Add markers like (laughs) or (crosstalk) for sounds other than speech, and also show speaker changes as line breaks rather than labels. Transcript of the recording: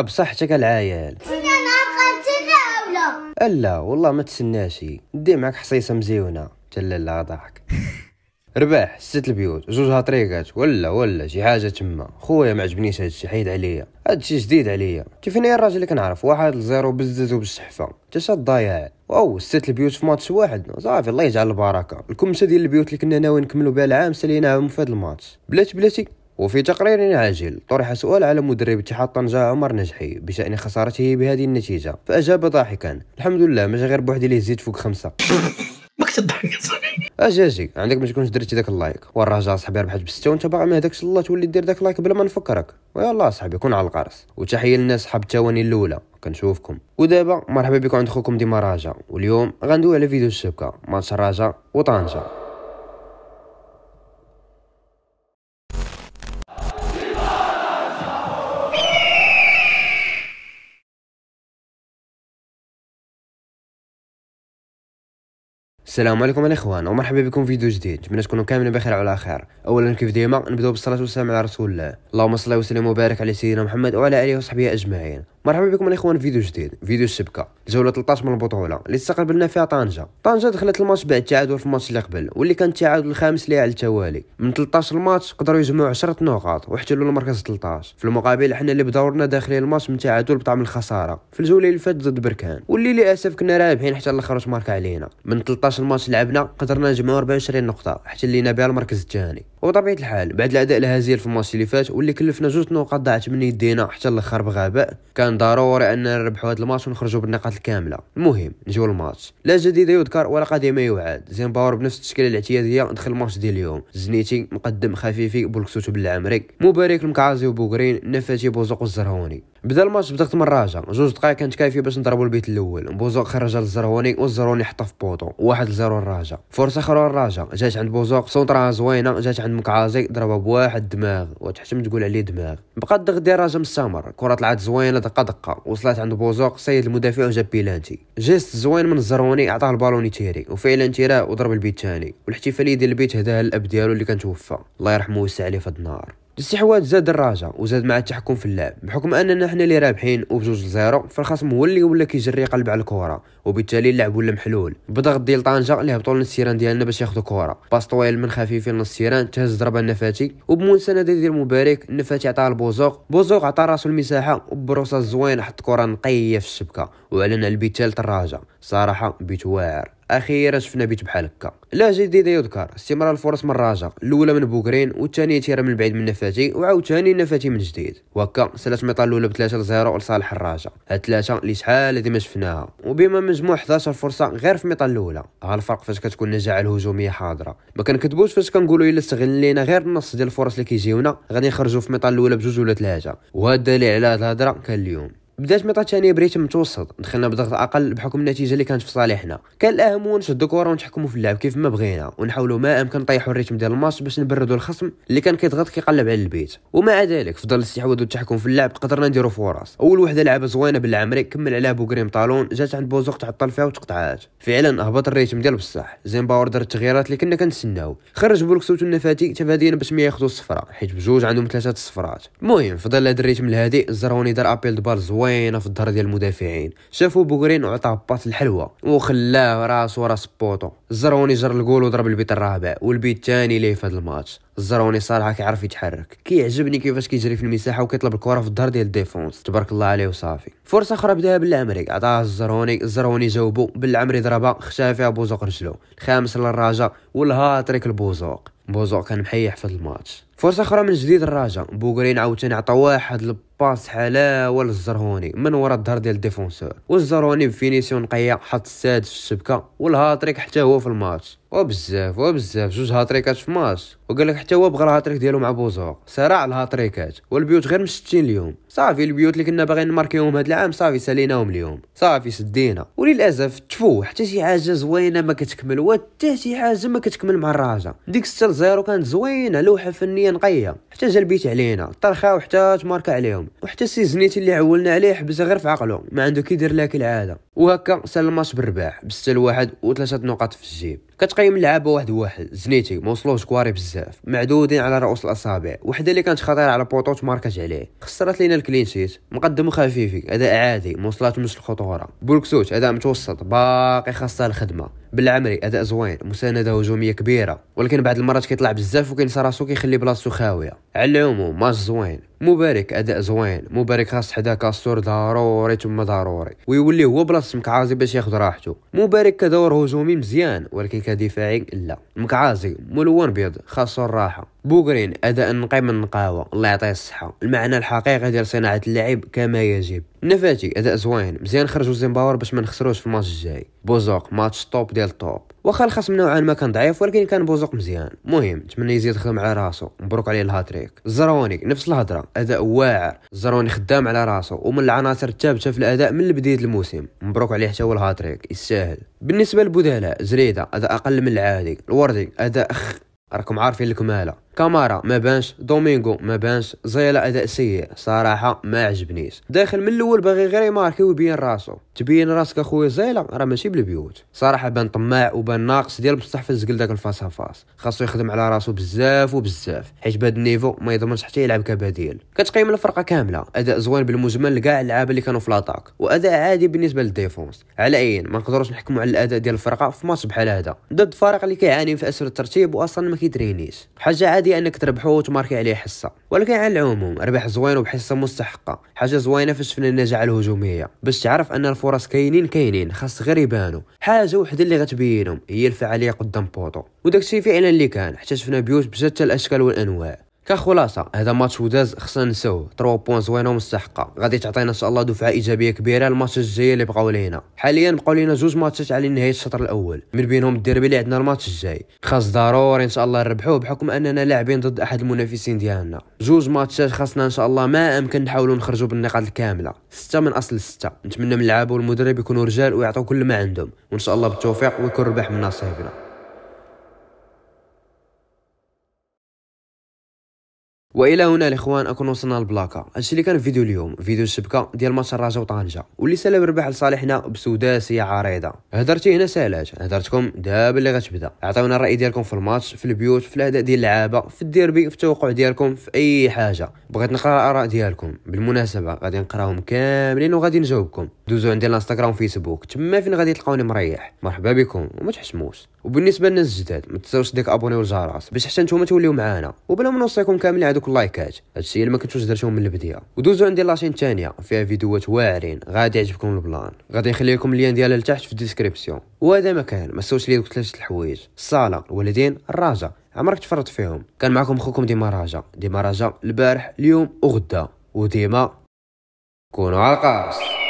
بصحتك العيال الا والله ما تسناش دي معك حصيصه مزيونه لا ضحك (laughs) رباح ست البيوت زوجها طريقات ولا ولا شي حاجه تما خويا ما عجبنيش هادشي حيد عليا هادشي جديد عليا تفني الراجل اللي كنعرف واحد لزيرو بزز وبالسحفه تشا الضياع واو ست البيوت في ماتش واحد صافي الله يجعل البركه الكمشه ديال البيوت اللي كنا ناويين نكملوا بها العام ساليناهم في هاد الماتش بلاتي بلاتي وفي تقرير عاجل طرح سؤال على مدرب اتحاد طنجة عمر نجحي بشأن خسارته بهذه النتيجة فأجاب ضاحكا الحمد لله مش غير بوحدي اللي زيد فوق خمسة (laughs) ما اجاجي عندك ما تكونش درتي داك اللايك والرجاء صاحبي ربحت بستة وانت باغي ما هداكش الله تولي دير داك اللايك بلا ما نفكرك ويلا صاحبي كون على القرص وتحيه للناس صحاب التواني الاولى كنشوفكم ودابا مرحبا بكم عند خوكم ديما راجا واليوم غندوي على فيديو الشبكه ماتش راجا وطنجه السلام عليكم الاخوان ومرحبا بكم في فيديو جديد نتمنى تكونوا كاملين بخير وعلى خير اولا كيف ديما نبداو بالصلاه والسلام على رسول الله اللهم صل وسلم وبارك على سيدنا محمد وعلى اله وصحبه اجمعين مرحبا بكم الاخوان في فيديو جديد فيديو الشبكه جوله 13 من البطوله اللي استقبلنا فيها طنجه طنجه دخلت الماتش بعد التعادل في الماتش اللي قبل واللي كان التعادل الخامس ليها على التوالي من 13 الماتش قدروا يجمعوا 10 نقاط واحتلوا المركز 13 في المقابل حنا اللي بدورنا داخلين الماتش من تعادل بطعم الخساره في الجوله اللي فاتت ضد بركان واللي للاسف كنا رابحين حتى الاخر ماركا علينا من 13 الماتش لعبنا قدرنا نجمعوا 24 نقطه احتلينا بها المركز الثاني وبطبيعه الحال بعد الاداء الهزيل في الماتش اللي فات واللي كلفنا جوج نقاط ضاعت من يدينا حتى الاخر بغباء كان ضروري اننا نربحوا هذا الماتش ونخرجوا بالنقاط الكامله المهم نجيو للماتش لا جديد يذكر ولا قديم يعاد باور بنفس التشكيله الاعتياديه دخل الماتش ديال اليوم زنيتي مقدم خفيفي بولكسوتو بالعمري مبارك المكعازي وبوغرين نفاتي بوزوق والزرهوني بدا الماتش بدا من جوج دقائق كانت كافيه باش نضربو البيت الاول بوزوق خرج للزروني والزروني حطها في بوطو واحد لزيرو الرجاء فرصه اخرى للراجا جات عند بوزوق سونطرا زوينه جات عند مكعازي ضربها بواحد دماغ وتحشم تقول عليه دماغ بقى الضغط ديال الراجا مستمر كره طلعت زوينه دقه دقه وصلت عند بوزوق سيد المدافع وجاب بيلانتي جيست زوين من الزروني عطاه البالون يتيري وفعلا تيراه وضرب البيت الثاني والاحتفاليه ديال البيت هداها الاب ديالو اللي كان توفى الله يرحمه ويسع عليه في النار الاستحواذ زاد الرجاء وزاد مع التحكم في اللعب بحكم اننا حنا اللي رابحين وبجوج لزيرو فالخصم هو اللي ولا كيجري يقلب على الكره وبالتالي اللعب ولا محلول بضغط ديال طنجه اللي هبطوا للسيران ديالنا باش ياخذوا كره باس طويل من خفيف للسيران تهز ضربه النفاتي وبمسانده ديال مبارك النفاتي عطاها لبوزوق بوزوق عطى راسو المساحه وبروسه الزوينه حط كره نقيه في الشبكه واعلن البيت الرجاء صراحه بيت واعر اخيرا شفنا بيت بحال هكا لا جديد يذكر استمرار الفرص من راجا الاولى من بوكرين والثانيه تيرا من بعيد من نفاتي وعاوتاني نفاتي من جديد وهكا سالات ميطال الاولى ب 3 0 لصالح الراجا هاد ثلاثه اللي شحال هادي ما شفناها وبما مجموع 11 فرصه غير في ميطال الاولى ها الفرق فاش كتكون النزاعه الهجوميه حاضره ما كنكذبوش فاش كنقولوا الا استغلينا غير النص ديال الفرص اللي كيجيونا غادي نخرجوا في ميطال الاولى بجوج ولا ثلاثه وهذا الدليل على هاد الهضره كان اليوم بدات ميطاتانيا بريتم متوسط دخلنا بضغط اقل بحكم النتيجه اللي كانت في صالحنا كان الاهم هو نشد الكره ونتحكموا في اللعب كيف ما بغينا ونحاولوا ما امكن نطيحوا الريتم ديال الماتش باش نبردوا الخصم اللي كان كيضغط كيقلب على البيت ومع ذلك فضل الاستحواذ والتحكم في اللعب قدرنا نديروا فرص اول وحده لعبه زوينه بالعمري كمل عليها بوكريم طالون جات عند بوزوق تعطل فيها وتقطعات فعلا هبط الريتم ديال بصح زيمباور دار التغييرات اللي كنا كنتسناو خرج بولكسوت والنفاتي تفادينا باش ما ياخذوا الصفراء حيت بجوج عندهم ثلاثه الصفرات المهم فضل هذا الريتم الهادئ الزروني دار ابيل دبال زوين زوينه في الظهر ديال المدافعين شافو بوغرين وعطاه باس الحلوه وخلاه راسو راس بوطو الزروني جر الجول وضرب البيت الرابع والبيت الثاني ليه في هذا الماتش الزروني صراحه كيعرف يتحرك كيعجبني كيفاش كيجري في المساحه وكيطلب الكره في الظهر ديال الديفونس تبارك الله عليه وصافي فرصه اخرى بداها بالعمري عطاه الزروني الزروني جاوبو بالعمري ضربه خشا فيها بوزوق رجلو الخامس للراجا والهاتريك البوزوق بوزو كان محيح في الماتش فرصة أخرى من جديد الرجاء بوغرين عاوتاني عطا واحد الباس حلاوة للزرهوني من ورا الظهر ديال الديفونسور والزرهوني بفينيسيون نقية حط السادس في الشبكة والهاتريك حتى هو في الماتش وبزاف وبزاف جوج هاتريكات في ماتش وقال لك حتى هو بغى الهاتريك ديالو مع بوزوغ صراع الهاتريكات والبيوت غير مشتين اليوم صافي البيوت اللي كنا باغيين نماركيهم هاد العام صافي ساليناهم اليوم صافي سدينا وللاسف تفو حتى شي حاجه زوينه ما كتكمل وحتى شي حاجه ما كتكمل مع الرجاء ديك 6 0 كانت زوينه لوحه فنيه نقيه حتى جا البيت علينا طرخا وحتى تماركا عليهم وحتى سيزنيت اللي عولنا عليه حبس غير في عقله ما عنده كيدير لها كالعاده وهكا سال الماتش بالرباح بستة لواحد وثلاثة نقاط في الجيب كتقيم اللعابه واحد واحد زنيتي ما وصلوش كواري بزاف معدودين على رؤوس الاصابع وحده اللي كانت خطيره على بوطو تماركت عليه خسرت لينا الكلينشيت مقدم خفيفي اداء عادي ما مش الخطوره بولكسوت اداء متوسط باقي خاصه الخدمه بالعمري اداء زوين مسانده هجوميه كبيره ولكن بعض المرات كيطلع بزاف وكينسى راسو كيخلي بلاصتو خاويه على العموم ماتش زوين مبارك اداء زوين مبارك خاص حدا كاستور ضروري ثم ضروري ويولي هو بلاصه مكعازي باش ياخذ راحته مبارك كدور هجومي مزيان ولكن كدفاعي لا مكعازي ملون بيض خاصو الراحه بوغرين اداء نقي من نقاوه الله يعطيه الصحه المعنى الحقيقي ديال صناعه اللعب كما يجب نفاتي اداء زوين مزيان خرجوا زيمباور باش ما نخسروش في الماتش الجاي بوزوق ماتش توب ديال التوب واخا الخصم نوعا ما كان ضعيف ولكن كان بوزوق مزيان مهم نتمنى يزيد خدم على راسو مبروك عليه الهاتريك زراوني نفس الهضره اداء واعر زروني خدام على راسو ومن العناصر الثابته في الاداء من بدايه الموسم مبروك عليه حتى هو الهاتريك يستاهل بالنسبه لبودهلا زريده اداء اقل من العادي الوردي اداء أخ راكم عارفين الكماله كامارا ما بانش دومينغو ما بانش زيلا اداء سيء صراحه ما عجبنيش داخل من الاول باغي غير يماركي ويبين راسو تبين راسك اخويا زيلا راه ماشي بالبيوت صراحه بان طماع وبان ناقص ديال بصح في الزقل داك الفاس فاس خاصو يخدم على راسو بزاف وبزاف حيت بهاد النيفو ما يضمنش حتى يلعب كبديل كتقيم الفرقه كامله اداء زوين بالمجمل لكاع اللعابه اللي كانوا في لاطاك واداء عادي بالنسبه للديفونس على اين ما نقدروش نحكموا على الاداء ديال الفرقه في ماتش بحال هذا ضد فريق اللي كيعاني في اسفل الترتيب واصلا ما كيدرينيش حاجه عادي انك تربحو وتماركي عليه حصه ولكن على العموم ربح زوين وبحصه مستحقه حاجه زوينه فاش شفنا النجاعه الهجوميه باش تعرف ان الفرص كاينين كاينين خاص غير يبانو حاجه وحده اللي غتبينهم هي الفعاليه قدام بوطو وداكشي فعلا اللي كان حتى شفنا بيوت بجد الاشكال والانواع كخلاصه هذا ماتش وداز خصنا نساوه 3 بوان زوينه ومستحقه غادي تعطينا ان شاء الله دفعه ايجابيه كبيره الماتش الجايه اللي بقاو لينا حاليا بقاو لينا جوج ماتشات على نهايه الشطر الاول من بينهم الديربي اللي عندنا الماتش الجاي خاص ضروري ان شاء الله نربحوه بحكم اننا لاعبين ضد احد المنافسين ديالنا جوج ماتشات خاصنا ان شاء الله ما امكن نحاولوا نخرجوا بالنقاط الكامله سته من اصل سته نتمنى من اللعاب والمدرب يكونوا رجال ويعطوا كل ما عندهم وان شاء الله بالتوفيق ويكون ربح من نصيبنا والى هنا الاخوان اكون وصلنا للبلاكه هادشي اللي كان في فيديو اليوم فيديو الشبكه ديال ماتش الرجاء وطنجه واللي سالب ربح لصالحنا بسداسيه عريضه هدرتي هنا سالات هدرتكم دابا اللي غتبدا عطيونا الراي ديالكم في الماتش في البيوت في الاداء ديال اللعابه في الديربي في التوقع ديالكم في اي حاجه بغيت نقرا الاراء ديالكم بالمناسبه غادي نقراهم كاملين وغادي نجاوبكم دوزو عندي الانستغرام وفيسبوك تما فين غادي تلقاوني مريح مرحبا بكم وما تحشموش وبالنسبه للناس الجداد ما تنساوش ديك ابوني والجرس باش حتى نتوما توليو معانا وبلا ما نوصيكم كاملين هذوك اللايكات هادشي اللي ما كنتوش درتوهم من البدايه ودوزو عندي لاشين الثانيه فيها فيديوهات واعرين غادي يعجبكم البلان غادي نخلي لكم اللين ديالها لتحت في الديسكريبسيون وهذا مكان ما تنساوش لي دوك ثلاثه الحوايج الصاله الوالدين الرجاء عمرك تفرط فيهم كان معكم خوكم ديما راجا ديما راجا البارح اليوم وغدا وديما كونوا على القارص